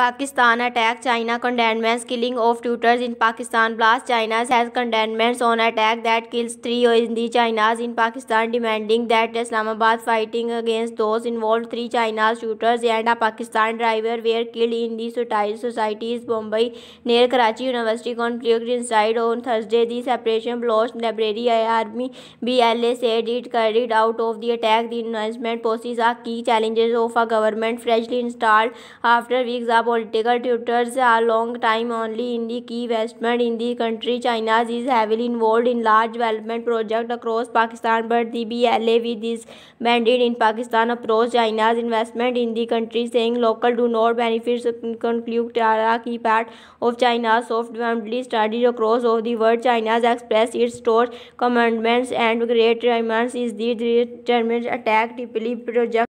Pakistan attack China containment killing of tutors in Pakistan blast Chinese has containments on attack that kills three in the Chinese in Pakistan demanding that Islamabad fighting against those involve three Chinese shooters and a Pakistan driver were killed in the subtle societies Bombay near Karachi university con inside on Thursday the separation Baloch library army B L A said it carried out of the attack the investment पोसिस are key challenges of a government freshly installed after weeks of political tutors are long time only in the key investment in the country. China is heavily involved in large development projects across Pakistan, but the BLA with this banded in Pakistan approached China's investment in the country, saying local do not benefit conclude Tara key part of China's soft family studies across of the world. China's expressed its store commandments and great demands is the determined attack deeply project.